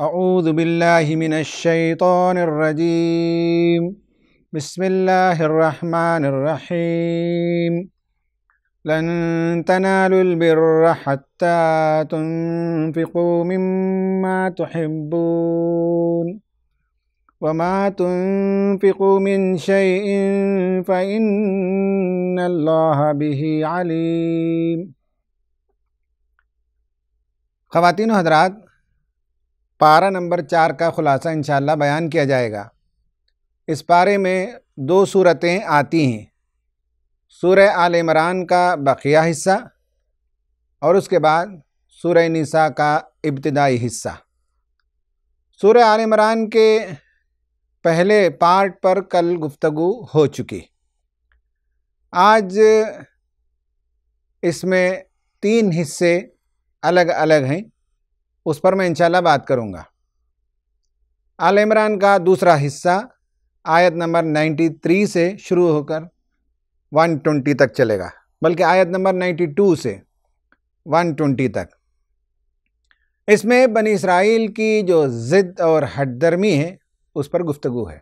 أعوذ بالله من الشيطان الرجيم بسم الله الرحمن الرحيم لن تنالوا البر حتى تنفقوا مما تحبون وما تنفقوا من شيء فإن الله به عليم خواتین و حضرات पारा नंबर चार का ख़ुलासा इन बयान किया जाएगा इस पारे में दो सूरतें आती हैं सूर आल इमरान का बकिया हिस्सा और उसके बाद सूर निसा का इब्तदाई हिस्सा सूर आल इमरान के पहले पार्ट पर कल गुफ्तु हो चुकी आज इसमें तीन हिस्से अलग अलग हैं उस पर मैं इंशाल्लाह बात करूंगा आल इमरान का दूसरा हिस्सा आयत नंबर 93 से शुरू होकर 120 तक चलेगा बल्कि आयत नंबर 92 से 120 तक इसमें बनी इसराइल की जो ज़िद और हटदर्मी है उस पर गुफ्तगु है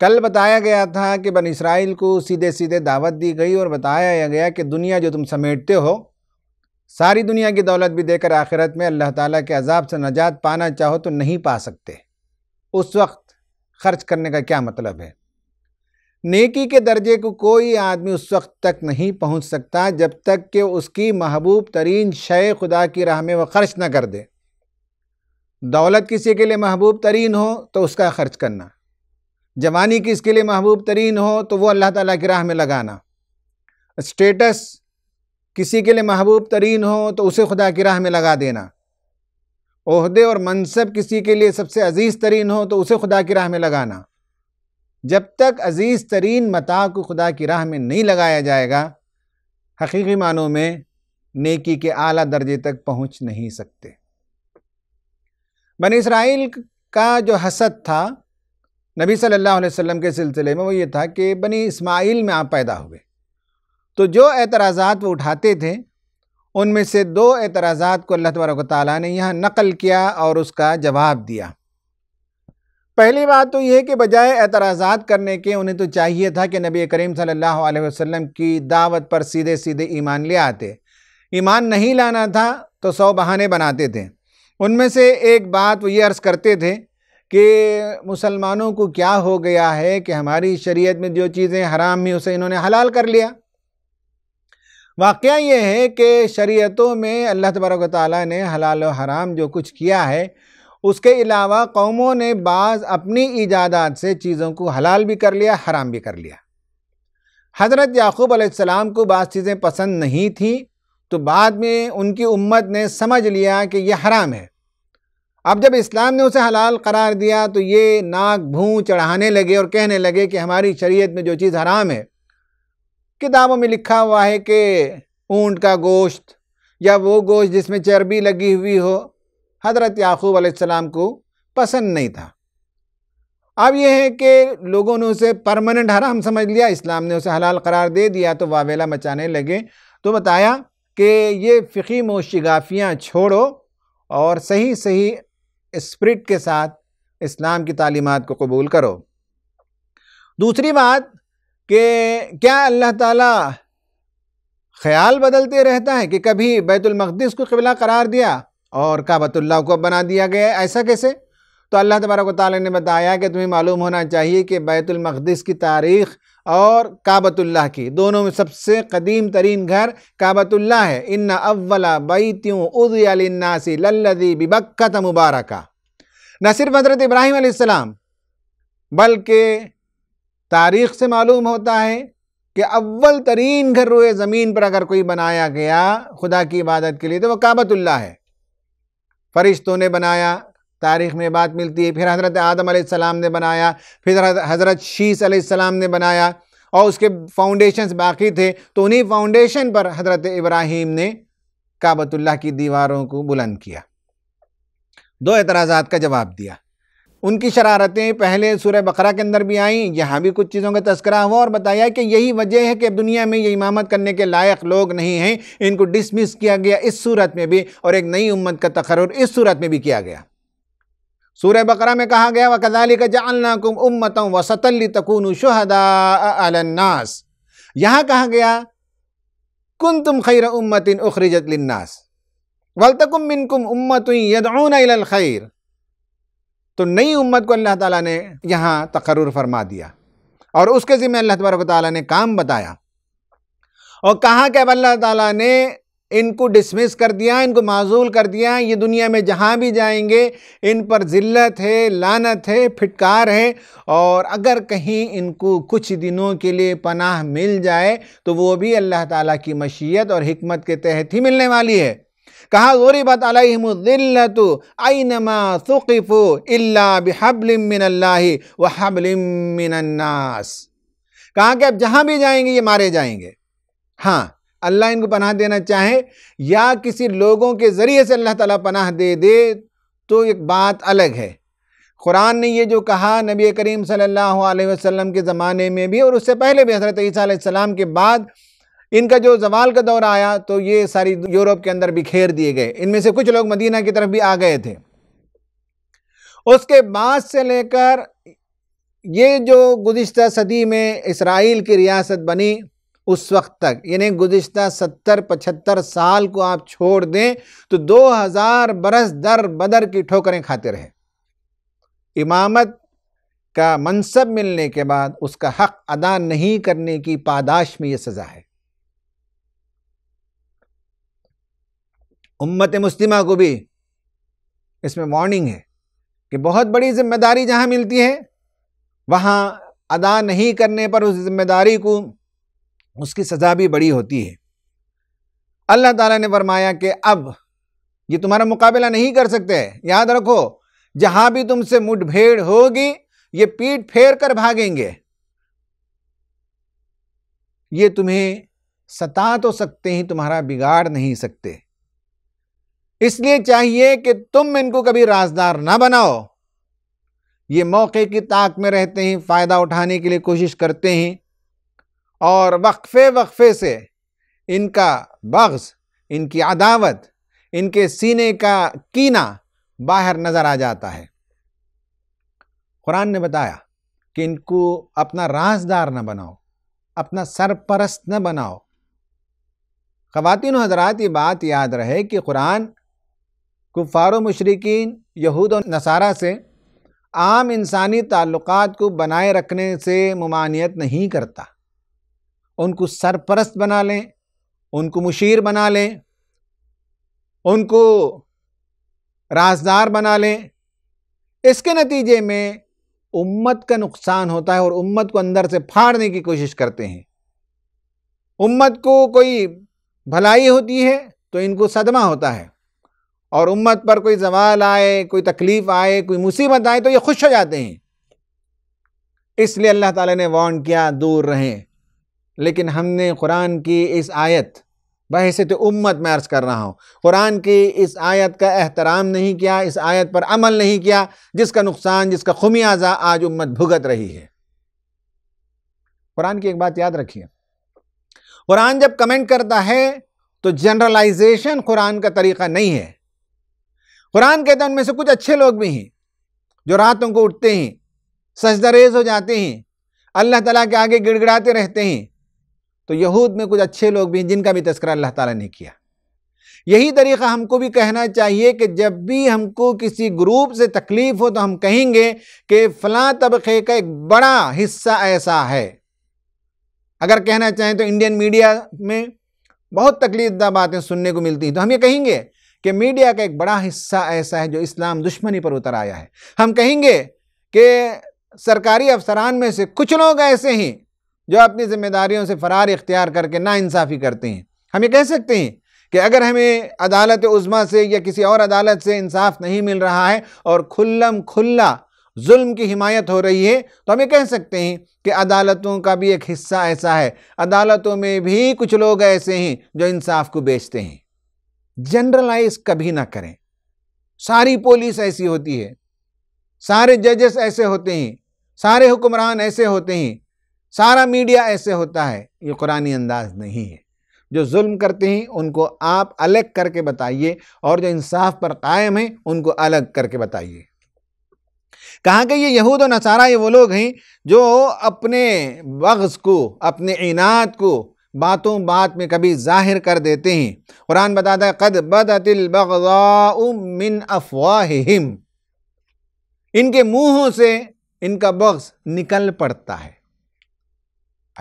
कल बताया गया था कि बन इसराइल को सीधे सीधे दावत दी गई और बताया गया कि दुनिया जो तुम समेटते हो सारी दुनिया की दौलत भी देकर आखिरत में अल्लाह ताला के अजाब से नजात पाना चाहो तो नहीं पा सकते उस वक्त खर्च करने का क्या मतलब है नेकी के दर्जे को कोई आदमी उस वक्त तक नहीं पहुंच सकता जब तक कि उसकी महबूब तरीन शय खुदा की राह में वह खर्च न कर दे दौलत किसी के लिए महबूब तरीन हो तो उसका खर्च करना जवानी किसके लिए महबूब तरीन हो तो वो अल्लाह ताला की राह में लगाना स्टेटस किसी के लिए महबूब तरीन हो तो उसे खुदा की राह में लगा देना ओहदे और मनसब किसी के लिए सबसे अजीज़ तरीन हो तो उसे खुदा की राह में लगाना जब तक अजीज़ तरीन मता को खुदा की राह में नहीं लगाया जाएगा हकीकी मानों में नेकी के आला दर्जे तक पहुंच नहीं सकते बन इसराइल का जो हसद था नबी सल्लल्लाहु अलैहि वसल्लम के सिलसिले में वो ये था कि बनी इस्माइल में आप पैदा हुए तो जो एतराज़ात वो उठाते थे उनमें से दो एतराज़ात को अल्लाह तबरक ताली ने यहाँ नकल किया और उसका जवाब दिया पहली बात तो यह कि बजाय एतराज़ात करने के उन्हें तो चाहिए था कि नबी करीम सल्लल्लाहु अलैहि वसल्लम की दावत पर सीधे सीधे ईमान ले आते ईमान नहीं लाना था तो सौ बहाने बनाते थे उनमें से एक बात वो ये अर्ज़ करते थे कि मुसलमानों को क्या हो गया है कि हमारी शरीयत में जो चीज़ें हराम ही उसे इन्होंने हलाल कर लिया वाक़ ये है कि शरीयतों में अल्लाह तबारक ताली ने हलाल और हराम जो कुछ किया है उसके अलावा कौमों ने बाज़ अपनी ईजादात से चीज़ों को हलाल भी कर लिया हराम भी कर लिया हज़रत याक़ूब आसमाम को बाज़ चीज़ें पसंद नहीं थीं तो बाद में उनकी उम्मत ने समझ लिया कि यह हराम है अब जब इस्लाम ने उसे हलाल करार दिया तो ये नाक भू चढ़ाने लगे और कहने लगे कि हमारी शरीयत में जो चीज़ हराम है किताबों में लिखा हुआ है कि ऊंट का गोश्त या वो गोश्त जिसमें चर्बी लगी हुई हो हज़रत याकूब अलैहिस्सलाम को पसंद नहीं था अब यह है कि लोगों ने उसे परमानेंट हराम समझ लिया इस्लाम ने उसे हलाल करार दे दिया तो वावेला मचाने लगे तो बताया कि ये फ़िकी मोशिगाफियाँ छोड़ो और सही सही स्प्रिट के साथ इस्लाम की तालीमत को कबूल करो दूसरी बात कि क्या अल्लाह ताला ख्याल बदलते रहता है कि कभी बैतुलमक़दस को किबला करार दिया और काबतुल्ला को बना दिया गया ऐसा कैसे तो अल्लाह तबारक ताली ने बताया कि तुम्हें मालूम होना चाहिए कि बैतुलमक़दस की तारीख़ और काबतुल्ला की दोनों में सबसे कदीम तरीन घर काबतुल्ला है इन्ना अव्वला बैत्यूँ उदयासी लल्लदी बिबक्कत मुबारका न सिर्फ हज़रत इब्राहिम बल्कि तारीख से मालूम होता है कि अव्वल तरीन घर रोए ज़मीन पर अगर कोई बनाया गया खुदा की इबादत के लिए तो वह काबतुल्ला है फरिश्तों ने बनाया तारीख में बात मिलती है फिर हज़रत आदम आसमाम ने बनाया फिर हज़रत शीस ने बनाया और उसके फाउंडेशन बाकी थे तो उन्हीं फाउंडेशन पर हज़रत इब्राहीम ने काबतुल्ला की दीवारों को बुलंद किया दो एतराज़ात का जवाब दिया उनकी शरारतें पहले सूर्य बकरा के अंदर भी आईं यहाँ भी कुछ चीज़ों का तस्करा हुआ और बताया कि यही वजह है कि दुनिया में ये इमामत करने के लायक लोग नहीं हैं इनको डिसमिस किया गया इस सूरत में भी और एक नई उम्मत का तकर इस सूरत में भी किया गया सूर्य बकरा में कहा गया कदाली का जालनाकुम उम्मतम वसतली तकून शहदास यहाँ कहा गया कुन तुम खैर उम्मत उखरिजतनास वल तकुम मिनकुम उम्मत यदून खैर तो नई उम्मत को अल्लाह ताला ने यहाँ तकर्र फरमा दिया और उसके ज़िम्मे अल्लाह तबरक ताली ने काम बताया और कहा कि अब अल्लाह ताला ने इनको डिसमिस कर दिया इनको माजूल कर दिया ये दुनिया में जहाँ भी जाएंगे इन पर ज़िल्लत है लानत है फिटकार है और अगर कहीं इनको कुछ दिनों के लिए पनाह मिल जाए तो वो भी अल्लाह ताला की मशीयत और हमत के तहत ही मिलने वाली है कहा ग़ुरबत अलहमदिल्लत नमा सुक़फ़ु अल्ला बिहबलमिनल्लाहि व हबलमिनन्नास कहा कि आप जहाँ भी जाएंगे ये मारे जाएंगे हाँ अल्लाह इनको पनाह देना चाहे या किसी लोगों के ज़रिए से अल्लाह ताला पनाह दे दे तो एक बात अलग है कुरान ने ये जो कहा नबी करीम सल्लल्लाहु अलैहि वसल्लम के ज़माने में भी और उससे पहले भी हज़रत ईसा के बाद इनका जो जवाल का दौर आया तो ये सारी यूरोप के अंदर बिखेर दिए गए इनमें से कुछ लोग मदीना की तरफ भी आ गए थे उसके बाद से लेकर ये जो गुज्त सदी में इसराइल की रियासत बनी उस वक्त तक यानी गुज्त सत्तर पचहत्तर साल को आप छोड़ दें तो 2000 बरस दर बदर की ठोकरें खाते रहे इमामत का मनसब मिलने के बाद उसका हक अदा नहीं करने की पादाश में ये सज़ा है उम्मत मुस्लिमा को भी इसमें वार्निंग है कि बहुत बड़ी जिम्मेदारी जहाँ मिलती है वहाँ अदा नहीं करने पर उस जिम्मेदारी को उसकी सज़ा भी बड़ी होती है अल्लाह ताला ने फरमाया कि अब ये तुम्हारा मुकाबला नहीं कर सकते याद रखो जहाँ भी तुमसे मुठभेड़ होगी ये पीठ फेर कर भागेंगे ये तुम्हें सता तो सकते ही तुम्हारा बिगाड़ नहीं सकते इसलिए चाहिए कि तुम इनको कभी राजदार ना बनाओ ये मौके की ताक में रहते हैं फ़ायदा उठाने के लिए कोशिश करते हैं और वक्फे वक्फे से इनका बग्स इनकी अदावत इनके सीने का कीना बाहर नज़र आ जाता है कुरान ने बताया कि इनको अपना राजदार न बनाओ अपना सरपरस्त न बनाओ ख़वातिन हजरात ये बात याद रहे कि कुरान कुफ़ार मशरकिन यहूद नसारा से आम इंसानी ताल्लुक़ को बनाए रखने से ममानियत नहीं करता उनको सरपरस्त बना लें उनको मुशीर बना लें उनको राजदार बना लें इसके नतीजे में उम्मत का नुकसान होता है और उम्मत को अंदर से फाड़ने की कोशिश करते हैं उम्मत को कोई भलाई होती है तो इनको सदमा होता है और उम्मत पर कोई जवाल आए कोई तकलीफ़ आए कोई मुसीबत आए तो ये खुश हो जाते हैं इसलिए अल्लाह ताला ने वार्न किया दूर रहें लेकिन हमने कुरान की इस आयत तो उम्मत मैं अर्ज़ कर रहा हूँ कुरान की इस आयत का एहतराम नहीं किया इस आयत पर अमल नहीं किया जिसका नुकसान जिसका खुमियाजा आज उम्मत भुगत रही है कुरान की एक बात याद रखिए कुरान जब कमेंट करता है तो जनरलाइजेशन कुरान का तरीक़ा नहीं है कुरान कहता है उनमें से कुछ अच्छे लोग भी हैं जो रातों को उठते हैं सजदरेज हो जाते हैं अल्लाह ताला के आगे गिड़गिड़ाते रहते हैं तो यहूद में कुछ अच्छे लोग भी हैं जिनका भी तस्करा अल्लाह ताला ने किया यही तरीक़ा हमको भी कहना चाहिए कि जब भी हमको किसी ग्रुप से तकलीफ़ हो तो हम कहेंगे कि फ़लाँ तबके का एक बड़ा हिस्सा ऐसा है अगर कहना चाहें तो इंडियन मीडिया में बहुत तकलीफदा बातें सुनने को मिलती हैं तो हम ये कहेंगे कि मीडिया का एक बड़ा हिस्सा ऐसा है जो इस्लाम दुश्मनी पर उतर आया है हम कहेंगे कि सरकारी अफसरान में से कुछ लोग ऐसे हैं जो अपनी जिम्मेदारियों से फ़रार इख्तियार करके इंसाफ़ी करते हैं हम ये कह सकते हैं कि अगर हमें अदालत उज़मा से या किसी और अदालत से इंसाफ नहीं मिल रहा है और खुल्लम खुल्ला जुल्म की हिमायत हो रही है तो हम ये कह सकते हैं कि अदालतों का भी एक हिस्सा ऐसा है अदालतों में भी कुछ लोग ऐसे हैं जो इंसाफ को बेचते हैं जनरलाइज कभी ना करें सारी पुलिस ऐसी होती है सारे जजेस ऐसे होते हैं सारे हुक्मरान ऐसे होते हैं सारा मीडिया ऐसे होता है ये कुरानी अंदाज नहीं है जो जुल्म करते हैं उनको आप अलग करके बताइए और जो इंसाफ पर कायम हैं उनको अलग करके बताइए कहा कि ये यहूद और नसारा ये वो लोग हैं जो अपने बग्ज़ को अपने इनात को बातों बात में कभी ज़ाहिर कर देते हैं कुरान बताता है कद बदतिलबगमिन अफवाहिम इनके मुंहों से इनका बग्स निकल पड़ता है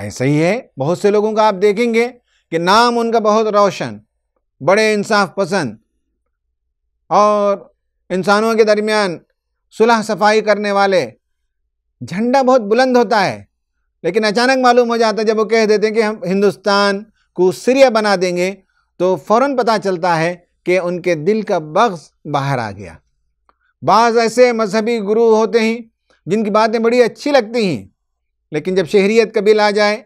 ऐसा ही है बहुत से लोगों का आप देखेंगे कि नाम उनका बहुत रोशन बड़े इंसाफ पसंद और इंसानों के दरमियान सुलह सफाई करने वाले झंडा बहुत बुलंद होता है लेकिन अचानक मालूम हो जाता है जब वो कह देते हैं कि हम हिंदुस्तान को सीरिया बना देंगे तो फ़ौर पता चलता है कि उनके दिल का बग्स बाहर आ गया बाज़ ऐसे मजहबी गुरु होते हैं जिनकी बातें बड़ी अच्छी लगती हैं लेकिन जब शहरीत का बिल आ जाए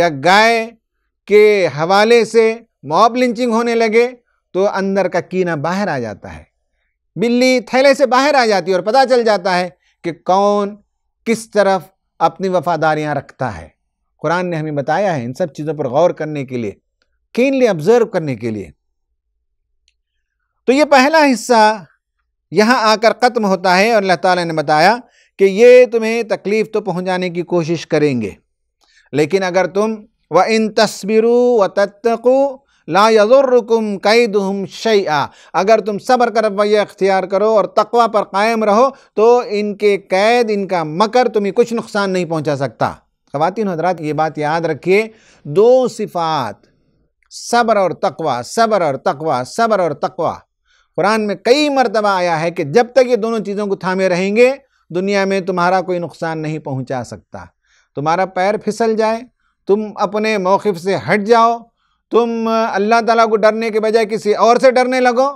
या गाय के हवाले से मॉब लिंचिंग होने लगे तो अंदर का कीना बाहर आ जाता है बिल्ली थैले से बाहर आ जाती है और पता चल जाता है कि कौन किस तरफ अपनी वफादारियाँ रखता है कुरान ने हमें बताया है इन सब चीज़ों पर गौर करने के लिए कीनली ऑब्जर्व करने के लिए तो ये पहला हिस्सा यहाँ आकर ख़त्म होता है और अल्लाह ताला ने बताया कि ये तुम्हें तकलीफ़ तो पहुँचाने की कोशिश करेंगे लेकिन अगर तुम व इन तस्वीरों व तत्कू ला यजुर्रकुम कैद हम आ अगर तुम सब्र का रवैया अख्तियार करो और तकवा पर कायम रहो तो इनके कैद इनका मकर तुम्हें कुछ नुकसान नहीं पहुँचा सकता खवातिन हजरात ये बात याद रखिए दो सिफात सब्र और तकवा सब्र और तकवा सब्र और तकवा कुरान में कई मरतबा आया है कि जब तक ये दोनों चीज़ों को थामे रहेंगे दुनिया में तुम्हारा कोई नुकसान नहीं पहुँचा सकता तुम्हारा पैर फिसल जाए तुम अपने मौक़ से हट जाओ तुम अल्लाह ताला को डरने के बजाय किसी और से डरने लगो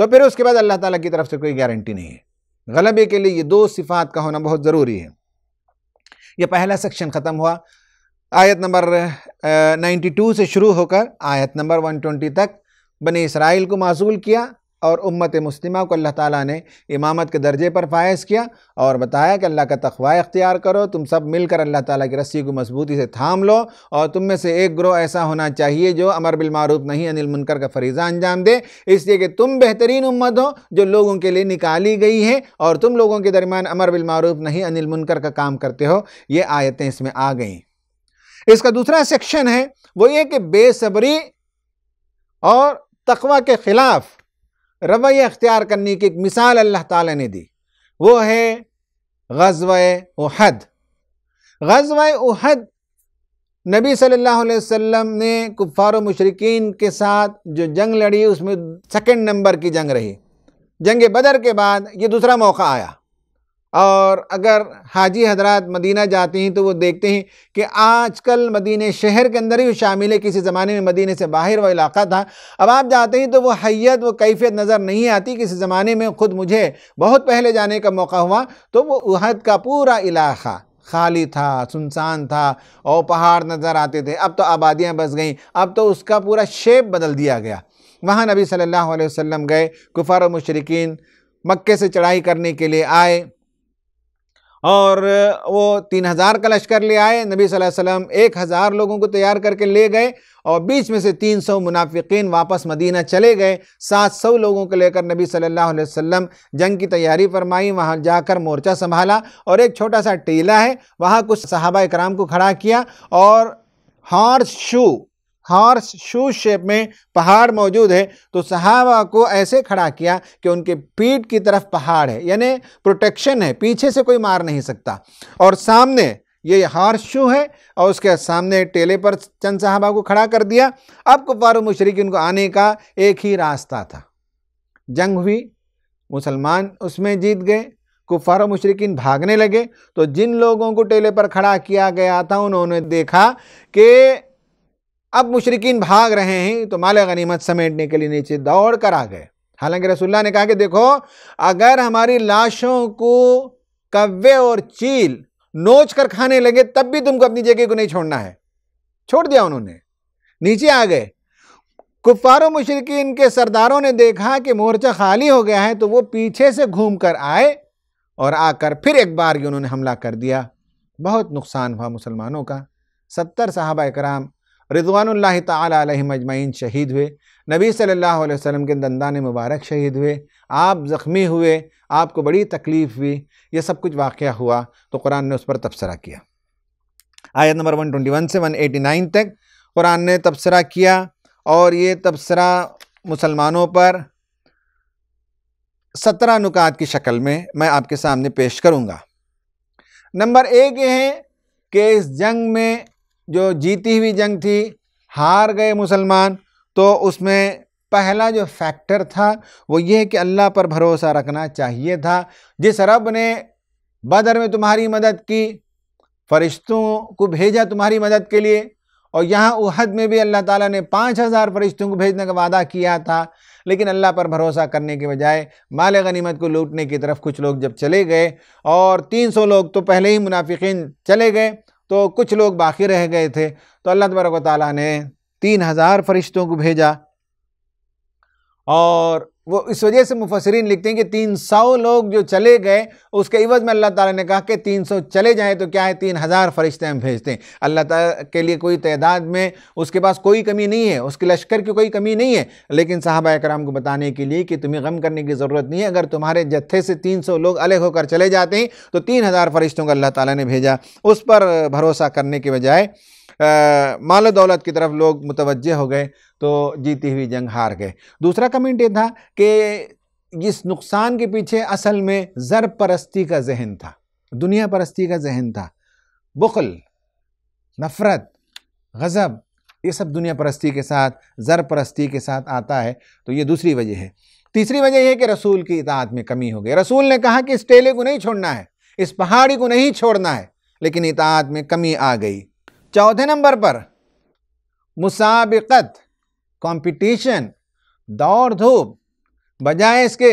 तो फिर उसके बाद अल्लाह ताला की तरफ से कोई गारंटी नहीं है गलबे के लिए ये दो सिफात का होना बहुत ज़रूरी है यह पहला सेक्शन ख़त्म हुआ आयत नंबर 92 से शुरू होकर आयत नंबर 120 तक बने इसराइल को मासूल किया और उम्मत मुस्लिम को अल्लाह ताला ने इमामत के दर्जे पर फायज़ किया और बताया कि अल्लाह का तखवा इख्तियार करो तुम सब मिलकर अल्लाह ताला की रस्सी को मजबूती से थाम लो और तुम में से एक ग्रोह ऐसा होना चाहिए जो अमर बिलमारूफ नहीं अनिल मुनकर का फरीज़ा अंजाम दे इसलिए कि तुम बेहतरीन उम्मत हो जो लोगों के लिए निकाली गई है और तुम लोगों के दरमियान अमर बिलमारूफ नहीं अनिल मुनकर का काम करते हो ये आयतें इसमें आ गई इसका दूसरा सेक्शन है वो ये कि बेसब्री और तकवा के ख़िलाफ़ रवैया अख्तियार करने की एक मिसाल अल्लाह ताला ने दी वो है गजवा उहद गजव उहद नबी सल्लल्लाहु अलैहि वसल्लम ने कुफ़ार मशरकिन के साथ जो जंग लड़ी उसमें सेकंड नंबर की जंग रही जंग बदर के बाद ये दूसरा मौका आया और अगर हाजी हजरात मदीना जाते हैं तो वो देखते हैं कि आजकल मदीने शहर के अंदर ही शामिल है किसी ज़माने में मदीने से बाहर वो इलाका था अब आप जाते हैं तो वो हैत वो कैफियत नज़र नहीं आती किसी ज़माने में ख़ुद मुझे बहुत पहले जाने का मौका हुआ तो वो उहद का पूरा इलाका खाली था सुनसान था और पहाड़ नज़र आते थे अब तो आबादियाँ बस गईं अब तो उसका पूरा शेप बदल दिया गया वहाँ नबी सल्लल्लाहु अलैहि वसल्लम गए कुफार मशरकिन मक्के से चढ़ाई करने के लिए आए और वो तीन हज़ार का लश्कर ले आए नबी सल्लल्लाहु अलैहि वसल्लम एक हज़ार लोगों को तैयार करके ले गए और बीच में से तीन सौ मुनाफिकीन वापस मदीना चले गए सात सौ लोगों को लेकर नबी सल्लल्लाहु अलैहि वसल्लम जंग की तैयारी फरमाई वहाँ जाकर मोर्चा संभाला और एक छोटा सा टीला है वहाँ कुछ सहाबा कराम को खड़ा किया और horseshoe horseshoe shape में पहाड़ मौजूद है तो सहाबा को ऐसे खड़ा किया कि उनके पीठ की तरफ पहाड़ है यानी प्रोटेक्शन है पीछे से कोई मार नहीं सकता और सामने ये हार शू है और उसके सामने टेले पर चंद साहबा को खड़ा कर दिया अब कुफार मुशरक उनको आने का एक ही रास्ता था जंग हुई मुसलमान उसमें जीत गए कुफार मुशरकिन भागने लगे तो जिन लोगों को टेले पर खड़ा किया गया था उन्होंने देखा कि अब मुशरकिन भाग रहे हैं तो माल गनीमत समेटने के लिए नीचे दौड़ कर आ गए हालांकि रसुल्ला ने कहा कि देखो अगर हमारी लाशों को कव्वे और चील नोच कर खाने लगे तब भी तुमको अपनी जगह को नहीं छोड़ना है छोड़ दिया उन्होंने नीचे आ गए कुफारों मुशरकी के सरदारों ने देखा कि मोर्चा खाली हो गया है तो वो पीछे से घूम कर आए और आकर फिर एक बार ही उन्होंने हमला कर दिया बहुत नुकसान हुआ मुसलमानों का सत्तर साहबा कराम रिजवान तजमैन शहीद हुए नबी सल्ह वसम के दंदान मुबारक शहीद हुए आप ज़ख्मी हुए आपको बड़ी तकलीफ़ हुई ये सब कुछ वाक़ हुआ तो कुरान ने उस पर तबसरा किया आयत नंबर 121 से 189 तक कुरान ने तबसरा किया और ये तबसरा मुसलमानों पर सत्रह नुकात की शक्ल में मैं आपके सामने पेश करूँगा नंबर एक ये है कि इस जंग में जो जीती हुई जंग थी हार गए मुसलमान तो उसमें पहला जो फैक्टर था वो ये है कि अल्लाह पर भरोसा रखना चाहिए था जिस रब ने बदर में तुम्हारी मदद की फरिश्तों को भेजा तुम्हारी मदद के लिए और यहाँ उहद में भी अल्लाह ताला ने पाँच हज़ार फरिश्तों को भेजने का वादा किया था लेकिन अल्लाह पर भरोसा करने के बजाय माल गनीमत को लूटने की तरफ कुछ लोग जब चले गए और 300 लोग तो पहले ही मुनाफिकीन चले गए तो कुछ लोग बाकी रह गए थे तो अल्लाह तबरक ताली ने तीन हज़ार फरिश्तों को भेजा और वो इस वजह से मुफसरीन लिखते हैं कि तीन सौ लोग जो चले गए उसके इवज़ में अल्लाह ताला ने कहा कि सौ चले जाएं तो क्या है तीन हज़ार फरिश्ते हम भेजते हैं अल्लाह ताला के लिए कोई तादाद में उसके पास कोई कमी नहीं है उसके लश्कर की कोई कमी नहीं है लेकिन साहबा कराम को बताने के लिए कि तुम्हें गम करने की ज़रूरत नहीं है अगर तुम्हारे जत्थे से तीन लोग अलग होकर चले जाते हैं तो तीन फरिश्तों को अल्लाह तला ने भेजा उस पर भरोसा करने के बजाय माल दौलत की तरफ लोग मुतवजह हो गए तो जीती हुई जंग हार गए दूसरा कमेंट ये था कि इस नुकसान के पीछे असल में ज़र परस्ती का जहन था दुनिया परस्ती का जहन था बुखल नफ़रत गज़ब ये सब दुनिया परस्ती के साथ ज़र परस्ती के साथ आता है तो ये दूसरी वजह है तीसरी वजह यह कि रसूल की इतात में कमी हो गई रसूल ने कहा कि इस टेले को नहीं छोड़ना है इस पहाड़ी को नहीं छोड़ना है लेकिन इतात में कमी आ गई चौथे नंबर पर मुसाबिकत कंपटीशन दौड़ धूप बजाय इसके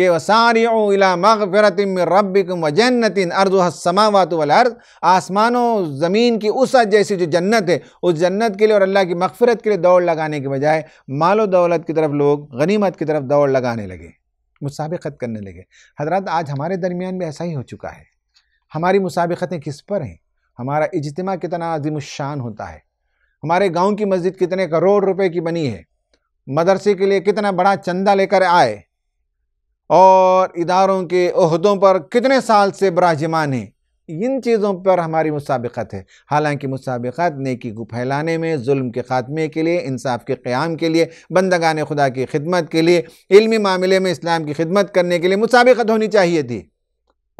के वसारिला मगफरतिम रबिकम व जन्नतिन अर्जुहसमावत अर्ज आसमानों ज़मीन की उस जैसी जो जन्नत है उस जन्नत के लिए और अल्लाह की मगफरत के लिए दौड़ लगाने के बजाय मालो दौलत की तरफ लोग गनीमत की तरफ दौड़ लगाने लगे मुसाबिकत करने लगे हजरत आज हमारे दरमियान भी ऐसा ही हो चुका है हमारी मुसाबिकतें किस पर हैं हमारा इजतमा कितना अजीमशान होता है हमारे गांव की मस्जिद कितने करोड़ रुपए की बनी है मदरसे के लिए कितना बड़ा चंदा लेकर आए और इदारों के अहदों पर कितने साल से बराजमान हैं इन चीज़ों पर हमारी मुसाबकत है हालांकि मुसाबकत नेकी को फैलाने में जुल्म के ख़ात्मे के लिए इंसाफ के क़्याम के लिए बंदगान खुदा की खिदमत के लिए इल्मी मामले में इस्लाम की खिदमत करने के लिए मुसाबकत होनी चाहिए थी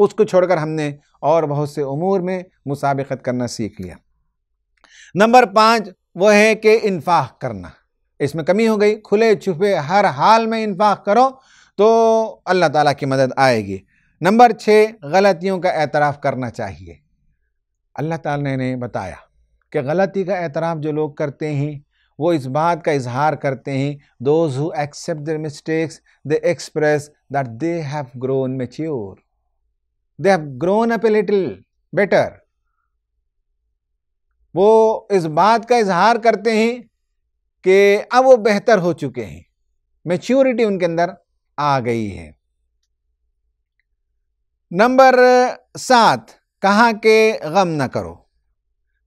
उसको छोड़कर हमने और बहुत से अमूर में मुसाबकत करना सीख लिया नंबर पाँच वह है कि इन्फाक करना इसमें कमी हो गई खुले छुपे हर हाल में इन्फाक करो तो अल्लाह ताला की मदद आएगी नंबर छः गलतियों का एतराफ़ करना चाहिए अल्लाह ताला ने बताया कि गलती का एतराफ़ जो लोग करते हैं वो इस बात का इजहार करते हैं those who accept their mistakes they express that they have grown mature they have grown up a little better वो इस बात का इजहार करते हैं कि अब वो बेहतर हो चुके हैं मेच्योरिटी उनके अंदर आ गई है नंबर सात कहा के गम ना करो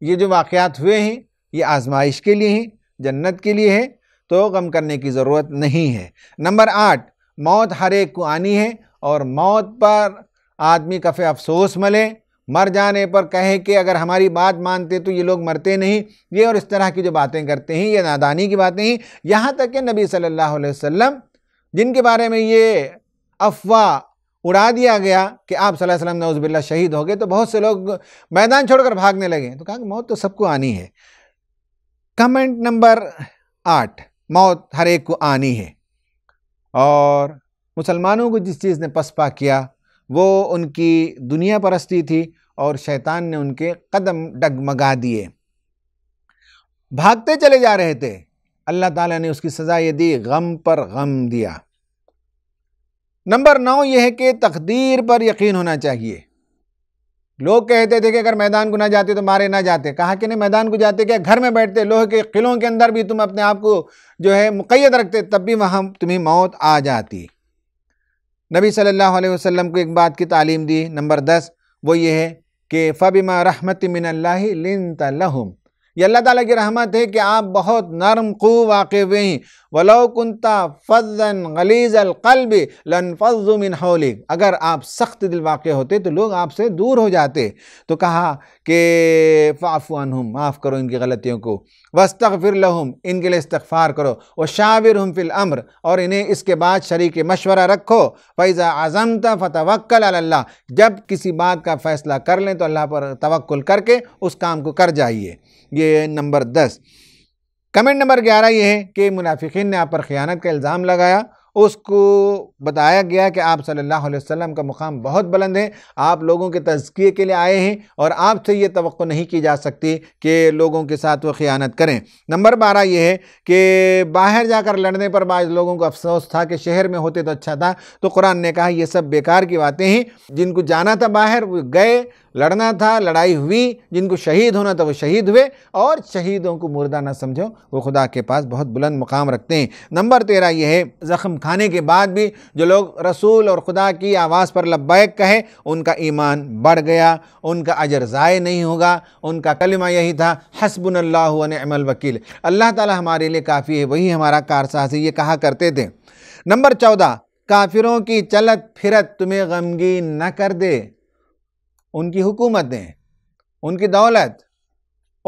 ये जो वाक़ात हुए हैं ये आजमाइश के लिए हैं जन्नत के लिए है तो गम करने की ज़रूरत नहीं है नंबर आठ मौत हर एक को आनी है और मौत पर आदमी कफ़े अफसोस मले मर जाने पर कहे कि अगर हमारी बात मानते तो ये लोग मरते नहीं ये और इस तरह की जो बातें करते हैं ये नादानी की बातें हैं यहाँ तक कि नबी सल्लल्लाहु अलैहि वसल्लम जिनके बारे में ये अफवाह उड़ा दिया गया कि आप सल्लल्लाहु अलैहि वसल्लम नौजबिल्ला शहीद हो गए तो बहुत से लोग मैदान छोड़कर भागने लगे तो कहा कि मौत तो सबको आनी है कमेंट नंबर आठ मौत हर एक को आनी है और मुसलमानों को जिस चीज़ ने पसपा किया वो उनकी दुनिया परस्ती थी और शैतान ने उनके कदम डगमगा दिए भागते चले जा रहे थे अल्लाह ताला ने उसकी सज़ा ये दी गम पर गम दिया नंबर नौ यह है कि तकदीर पर यकीन होना चाहिए लोग कहते थे कि अगर मैदान को ना जाते तो मारे ना जाते कहा कि नहीं मैदान को जाते क्या घर में बैठते लोहे के किलों के अंदर भी तुम अपने आप को जो है मुकैद रखते तब भी वहाँ तुम्हें मौत आ जाती नबी सल्लल्लाहु अलैहि वसल्लम को एक बात की तालीम दी नंबर दस वो ये है कि फ़बिमा रहमत मिनल्लाम ये अल्लाह ताला की रहमत है कि आप बहुत नरम खूब वाक़ हुए हैं वलो कुंता फ़ज़न गलीज अलकल्ब लनफ़ुमिन हौलिक अगर आप सख्त दिल वाक़ होते तो लोग आपसे दूर हो जाते तो कहा कि फ़ाफ़ान हम माफ़ करो इनकी गलतियों को फिर लहम इनके लिए इस्तफ़ार करो व शाविर हम फिल अम्र और इन्हें इसके बाद शरीक मशवरा रखो फ़ैज़ा आज़मता फ़तवक्ल अल्लाह जब किसी बात का फ़ैसला कर लें तो अल्लाह पर तवक्ल करके उस काम को कर जाइए ये नंबर दस कमेंट नंबर ग्यारह ये है कि मुनाफिक ने आप पर ख़यानत का इल्ज़ाम लगाया उसको बताया गया कि आप सल्लल्लाहु अलैहि वसल्लम का मुकाम बहुत बुलंद है आप लोगों के तजकिए के लिए आए हैं और आपसे ये तो नहीं की जा सकती कि लोगों के साथ वो ख़ियानत करें नंबर बारह ये है कि बाहर जाकर लड़ने पर बाज़ लोगों को अफसोस था कि शहर में होते तो अच्छा था तो कुरान ने कहा यह सब बेकार की बातें हैं जिनको जाना था बाहर वो गए लड़ना था लड़ाई हुई जिनको शहीद होना था वो शहीद हुए और शहीदों को मुर्दा ना समझो वो खुदा के पास बहुत बुलंद मुकाम रखते हैं नंबर तेरह यह है ज़ख्म खा खाने के बाद भी जो लोग रसूल और खुदा की आवाज़ पर लब्बैक कहे उनका ईमान बढ़ गया उनका अजर ज़ाय नहीं होगा उनका कलमा यही था हसबनल्लामल वकील अल्लाह ताला हमारे लिए काफ़ी है वही हमारा कारसाजी ये कहा करते थे नंबर चौदह काफिरों की चलत फिरत तुम्हें गमगी न कर दे उनकी हुकूमतें उनकी दौलत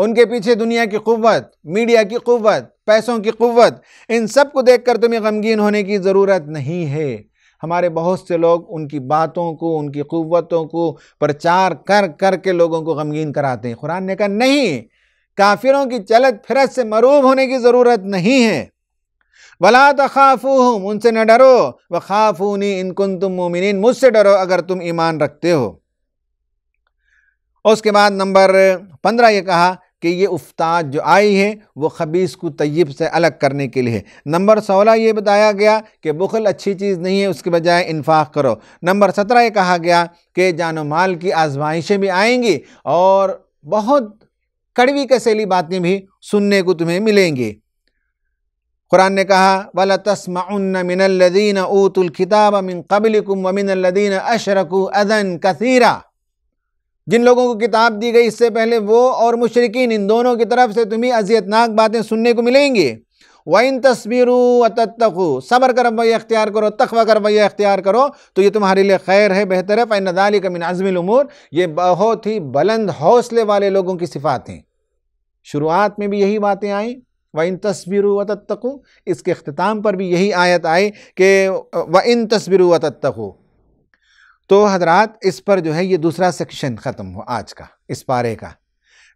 उनके पीछे दुनिया की क़वत मीडिया की क़वत पैसों की क़वत इन सब को देख कर तुम्हें गमगीन होने की ज़रूरत नहीं है हमारे बहुत से लोग उनकी बातों को उनकी क़वतों को प्रचार कर कर के लोगों को गमगीन कराते हैं कुरान ने कहा नहीं काफिरों की चलत फिरत से मरूब होने की ज़रूरत नहीं है वला तखाफूहम उनसे न डरो व खाफूनी इनकुन तुम मोमिन मुझसे डरो अगर तुम ईमान रखते हो उसके बाद नंबर पंद्रह ये कहा कि ये उफ्ताद जो आई है वो खबीस को तयब से अलग करने के लिए है नंबर सोलह ये बताया गया कि बुखल अच्छी चीज़ नहीं है उसके बजाय इन्फाक करो नंबर सत्रह ये कहा गया कि जानो माल की आजमाइशें भी आएंगी और बहुत कड़वी कसैली बातें भी सुनने को तुम्हें मिलेंगी कुरान ने कहा वला तस्माउन्न मिनल्लिन ऊतुल खिताब मिन कबलिकुम कुम मिनल्लदीन अशरकू अदन कसीरा जिन लोगों को किताब दी गई इससे पहले वो और मुशरकिन इन दोनों की तरफ से तुम्हें अजियतनाक बातें सुनने को मिलेंगी इन तस्वीरू तत्तु सबर कर रवैया अख्तियार करो तखवा कर रवैया अख्तियार करो तो ये तुम्हारे लिए खैर है बेहतर है फ़ैन का मिन अजमिल उमूर ये बहुत ही बुलंद हौसले वाले लोगों की सिफ़ात हैं शुरुआत में भी यही बातें आई व इन तस्वीर व तत्तु इसके अख्ताम पर भी यही आयत आई कि व इन तस्वीर व तत्तु तो हजरात इस पर जो है ये दूसरा सेक्शन ख़त्म हुआ आज का इस पारे का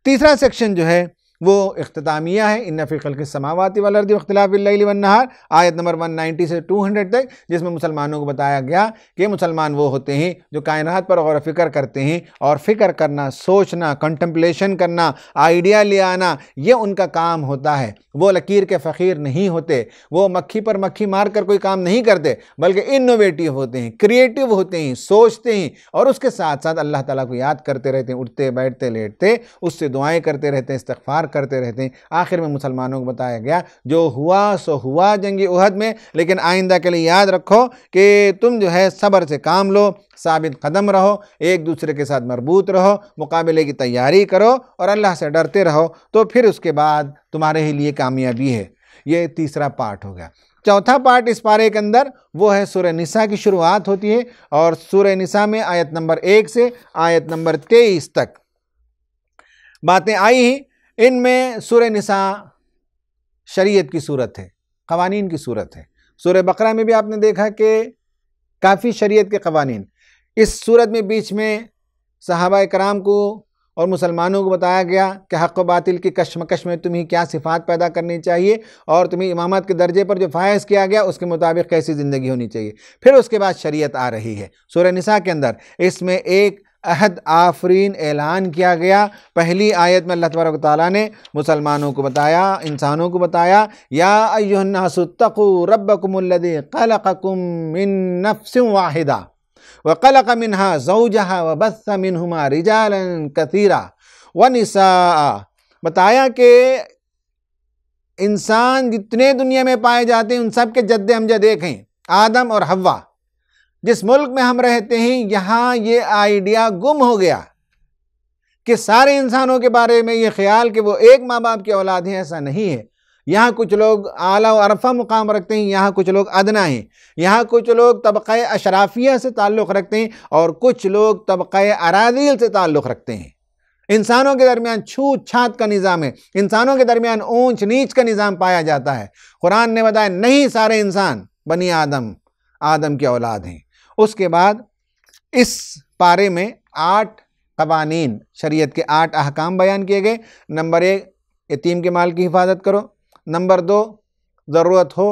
तीसरा सेक्शन जो है वो अख्तामिया है इन फ़िकल के समावती वालर्दी वख्तलाफ़िल्लाहार आयत नंबर 190 से 200 तक जिसमें मुसलमानों को बताया गया कि मुसलमान वो होते हैं जो कायनात पर गौर फिक्र करते हैं और फ़िक्र करना सोचना कंटम्पलेशन करना आइडिया ले आना ये उनका काम होता है वो लकीर के फ़ीर नहीं होते वो मक्खी पर मक्खी मार कर कोई काम नहीं करते बल्कि इनोवेटिव होते हैं क्रिएटिव होते हैं सोचते हैं और उसके साथ साथ अल्लाह तला को याद करते रहते हैं उठते बैठते लेटते उससे दुआएँ करते रहते हैं इस्तफ़ार करते रहते हैं आखिर में मुसलमानों को बताया गया जो हुआ सो हुआ जंगी उहद में लेकिन आइंदा के लिए याद रखो कि तुम जो है सब्र से काम लो साबित कदम रहो एक दूसरे के साथ मरबूत रहो मुकाबले की तैयारी करो और अल्लाह से डरते रहो तो फिर उसके बाद तुम्हारे ही लिए कामयाबी है ये तीसरा पार्ट हो गया चौथा पार्ट इस पारे के अंदर वो है सूर्य निसा की शुरुआत होती है और सूर्य निसा में आयत नंबर एक से आयत नंबर तेईस तक बातें आई हैं इनमें सूर निसा शरीयत की सूरत है कवानीन की सूरत है सूर बकरा में भी आपने देखा कि काफ़ी शरीयत के कवानीन इस सूरत में बीच में सहाबा कराम को और मुसलमानों को बताया गया कि हक़ बातिल की कश्मकश में तुम्हें क्या सिफात पैदा करनी चाहिए और तुम्हें इमामत के दर्जे पर जो फ़ायज़ किया गया उसके मुताबिक कैसी ज़िंदगी होनी चाहिए फिर उसके बाद शरीयत आ रही है सूर्य निसा के अंदर इसमें एक अहद आफरीन ऐलान किया गया पहली आयत में अल्लाह तबरक़ ताली ने मुसलमानों को बताया इंसानों को बताया या अयोनासतु रबकुमदी मिन वाहिदा व कलक मिनहा जौजहा व बस रिजाल कतीरा व निसा बताया कि इंसान जितने दुनिया में पाए जाते हैं उन सब के जद्द हमजद देखें आदम और हवा जिस मुल्क में हम रहते हैं यहाँ ये आइडिया गुम हो गया कि सारे इंसानों के बारे में ये ख्याल कि वो एक माँ बाप की औलाद हैं ऐसा नहीं है यहाँ कुछ लोग आला और अरफा मुकाम रखते हैं यहाँ कुछ लोग अदना हैं यहाँ कुछ लोग तबक़ अशराफिया से ताल्लुक़ रखते हैं और कुछ लोग तबक़ अरादील से ताल्लुक़ रखते हैं इंसानों के दरमियान छूत छात का निज़ाम है इंसानों के दरमियान ऊंच नीच का निज़ाम पाया जाता है कुरान ने बताया नहीं सारे इंसान बनी आदम आदम की औलाद हैं उसके बाद इस पारे में आठ कवानीन शरीयत के आठ अहकाम बयान किए गए नंबर एक यतीम के माल की हिफाजत करो नंबर दो ज़रूरत हो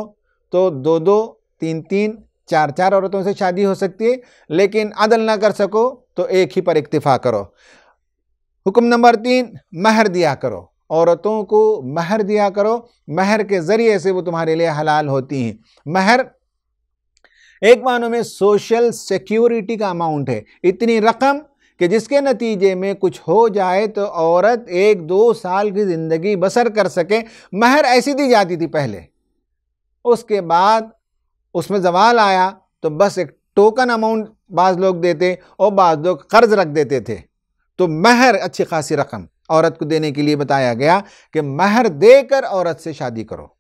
तो दो दो तीन तीन चार चार औरतों से शादी हो सकती है लेकिन अदल ना कर सको तो एक ही पर इक्तफ़ा करो हुक्म नंबर तीन महर दिया करो औरतों को महर दिया करो महर के ज़रिए से वो तुम्हारे लिए हलाल होती हैं महर एक मानों में सोशल सिक्योरिटी का अमाउंट है इतनी रकम कि जिसके नतीजे में कुछ हो जाए तो औरत एक दो साल की ज़िंदगी बसर कर सके महर ऐसी दी जाती थी पहले उसके बाद उसमें जवाल आया तो बस एक टोकन अमाउंट बाज़ लोग देते और बाज़ लोग कर्ज रख देते थे तो महर अच्छी खासी रकम औरत को देने के लिए बताया गया कि महर देकर औरत से शादी करो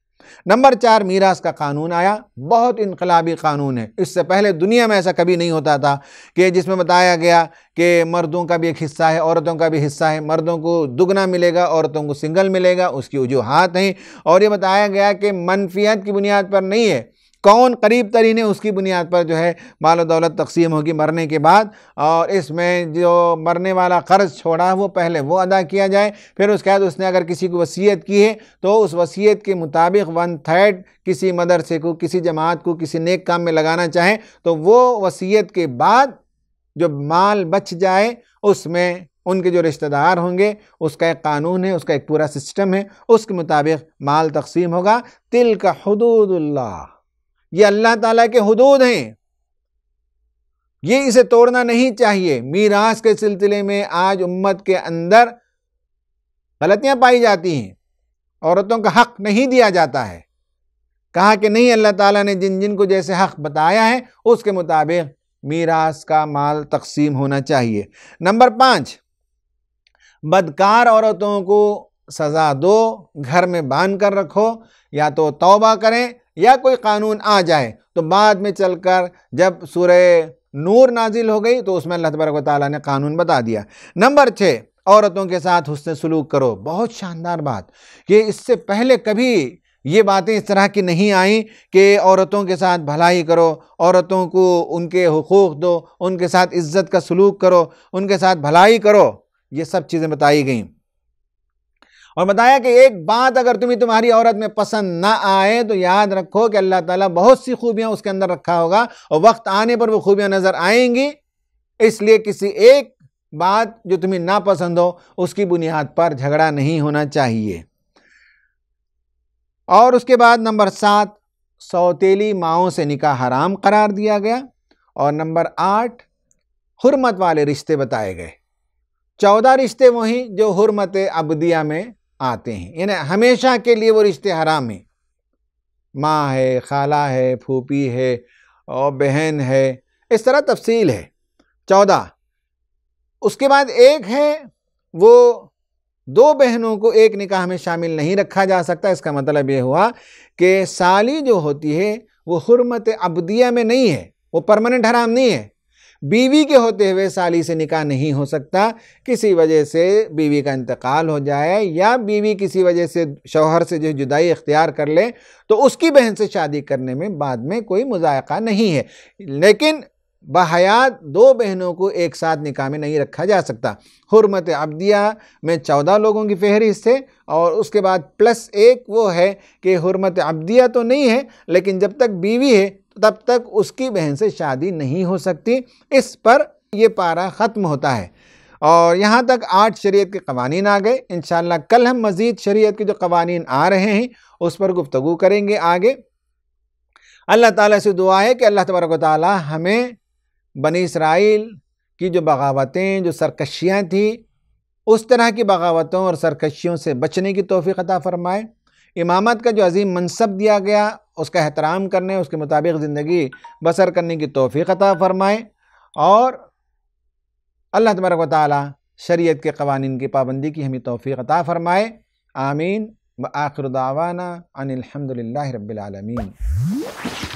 नंबर चार मीरास का कानून आया बहुत इनकलाबी कानून है इससे पहले दुनिया में ऐसा कभी नहीं होता था कि जिसमें बताया गया कि मर्दों का भी एक हिस्सा है औरतों का भी हिस्सा है मर्दों को दुगना मिलेगा औरतों को सिंगल मिलेगा उसकी वजूहत हैं और ये बताया गया कि मनफियत की बुनियाद पर नहीं है कौन करीब तरीन है उसकी बुनियाद पर जो है माल दौलत तकसीम होगी मरने के बाद और इसमें जो मरने वाला कर्ज छोड़ा है वो पहले वो अदा किया जाए फिर उसके बाद उसने अगर किसी को वसीयत की है तो उस वसीयत के मुताबिक वन थर्ड किसी मदरसे को किसी जमात को किसी नेक काम में लगाना चाहें तो वो वसीयत के बाद जो माल बच जाए उसमें उनके जो रिश्तेदार होंगे उसका एक कानून है उसका एक पूरा सिस्टम है उसके मुताबिक माल तकसीम होगा तिल का हदूदुल्ला ये अल्लाह ताला के हदूद हैं ये इसे तोड़ना नहीं चाहिए मीरास के सिलसिले में आज उम्मत के अंदर गलतियां पाई जाती हैं औरतों का हक नहीं दिया जाता है कहा कि नहीं अल्लाह ताला ने जिन जिन को जैसे हक बताया है उसके मुताबिक मीरास का माल तकसीम होना चाहिए नंबर पाँच बदकार औरतों को सज़ा दो घर में बांध कर रखो या तो तौबा करें या कोई कानून आ जाए तो बाद में चलकर जब सूर्य नूर नाजिल हो गई तो उसमें अल्लाह तबरक ताली ने कानून बता दिया नंबर छः औरतों के साथ हसन सलूक करो बहुत शानदार बात कि इससे पहले कभी ये बातें इस तरह की नहीं आई कि औरतों के साथ भलाई करो औरतों को उनके हकूक़ दो उनके साथ इज़्ज़त का सलूक करो उनके साथ भलाई करो ये सब चीज़ें बताई गई और बताया कि एक बात अगर तुम्हें तुम्हारी औरत में पसंद ना आए तो याद रखो कि अल्लाह ताला बहुत सी खूबियां उसके अंदर रखा होगा और वक्त आने पर वो खूबियां नज़र आएंगी इसलिए किसी एक बात जो तुम्हें नापसंद हो उसकी बुनियाद पर झगड़ा नहीं होना चाहिए और उसके बाद नंबर सात सौतीली माओं से निकाह हराम करार दिया गया और नंबर आठ हुरमत वाले रिश्ते बताए गए चौदह रिश्ते वहीं जो हुरमत अबदिया में आते हैं यानी हमेशा के लिए वो रिश्ते हराम हैं माँ है खाला है फूपी है और बहन है इस तरह तफसील है चौदह उसके बाद एक है वो दो बहनों को एक निकाह में शामिल नहीं रखा जा सकता इसका मतलब ये हुआ कि साली जो होती है वो हरमत अबदिया में नहीं है वो परमानेंट हराम नहीं है बीवी के होते हुए साली से निकाह नहीं हो सकता किसी वजह से बीवी का इंतकाल हो जाए या बीवी किसी वजह से शौहर से जो जुदाई इख्तियार कर ले तो उसकी बहन से शादी करने में बाद में कोई मुजायका नहीं है लेकिन बहयात दो बहनों को एक साथ निकाह में नहीं रखा जा सकता हरमत अब्दिया में चौदह लोगों की फहरिस्त है और उसके बाद प्लस एक वो है कि हरमत अब्दिया तो नहीं है लेकिन जब तक बीवी है तब तक उसकी बहन से शादी नहीं हो सकती इस पर यह पारा ख़त्म होता है और यहाँ तक आठ शरीयत के कवानीन आ गए इन कल हम मज़ीद शरीयत के जो कवानीन आ रहे हैं उस पर गुफ्तु करेंगे आगे अल्लाह ताला से दुआ है कि अल्लाह तबारक ताली हमें बनी इसराइल की जो बगावतें जो सरकशियाँ थीं उस तरह की बगावतों और सरकशियों से बचने की तोफ़ी अता फ़रमाए इमामत का जो अजीम मनसब दिया गया उसका एहतराम करने उसके मुताबिक ज़िंदगी बसर करने की तोफ़ी अता फ़रमाए और अल्लाह तबरक ताली शरीयत के कवानीन की पाबंदी की हमें तोफ़ी अता फ़रमाए आमीन व आखिर दावाना अनिलहमदिल्ला रबालमीन